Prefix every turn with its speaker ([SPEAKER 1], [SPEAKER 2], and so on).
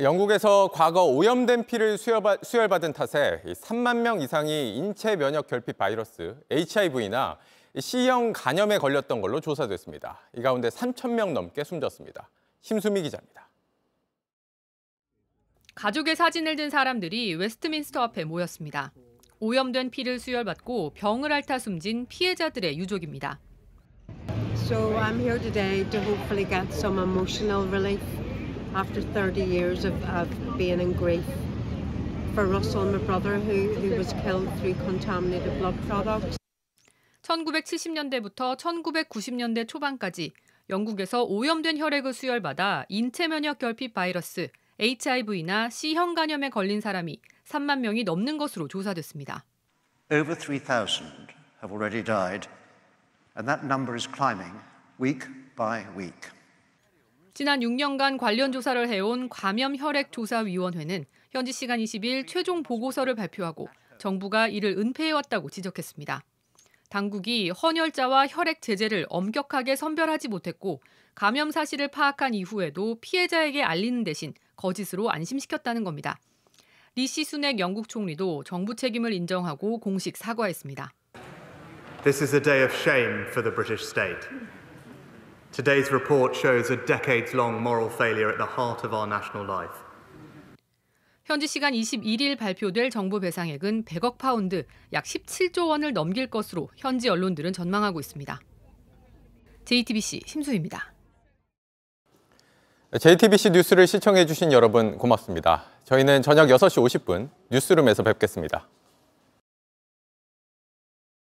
[SPEAKER 1] 영국에서 과거 오염된 피를 수혈받, 은 탓에 3만 명 이상이 인체 면역 결핍 바이러스 HIV나 C형 간염에 걸렸던 걸로 조사됐습니다. 이 가운데 3천 명 넘게 숨졌습니다. 심수미 기자입니다.
[SPEAKER 2] 가족의 사진을 든 사람들이 웨스트민스터 앞에 모였습니다. 오염된 피를 수혈받고 병을 앓다 숨진 피해자들의 유족입니다.
[SPEAKER 3] So I'm here today to hopefully get some emotional relief. after 30 years of, of being in grief for Russell, my brother, who, who was killed through contaminated blood products.
[SPEAKER 2] 1970년대부터 1990년대 초반까지 영국에서 오염된 혈액을 수혈받아 인체 면역 결핍 바이러스 HIV나 C형 간염에 걸린 사람이 3만 명이 넘는 것으로 조사됐습니다.
[SPEAKER 4] Over 3,000 have already died, and that number is climbing week by week.
[SPEAKER 2] 지난 6년간 관련 조사를 해온 감염혈액조사위원회는 현지 시간 20일 최종 보고서를 발표하고 정부가 이를 은폐해왔다고 지적했습니다. 당국이 헌혈자와 혈액 제재를 엄격하게 선별하지 못했고 감염 사실을 파악한 이후에도 피해자에게 알리는 대신 거짓으로 안심시켰다는 겁니다. 리시 순핵 영국 총리도 정부 책임을 인정하고 공식 사과했습니다.
[SPEAKER 4] This is a day of shame for the British state. Today's report shows a decades-long moral failure at the heart of our national life.
[SPEAKER 2] 현지 시간 21일 발표될 정부 배상액은 100억 파운드, 약 17조 원을 넘길 것으로 현지 언론들은 전망하고 있습니다. JTBC 심수입니다.
[SPEAKER 1] JTBC 뉴스를 시청해 주신 여러분 고맙습니다. 저희는 저녁 6시 50분 뉴스룸에서 뵙겠습니다.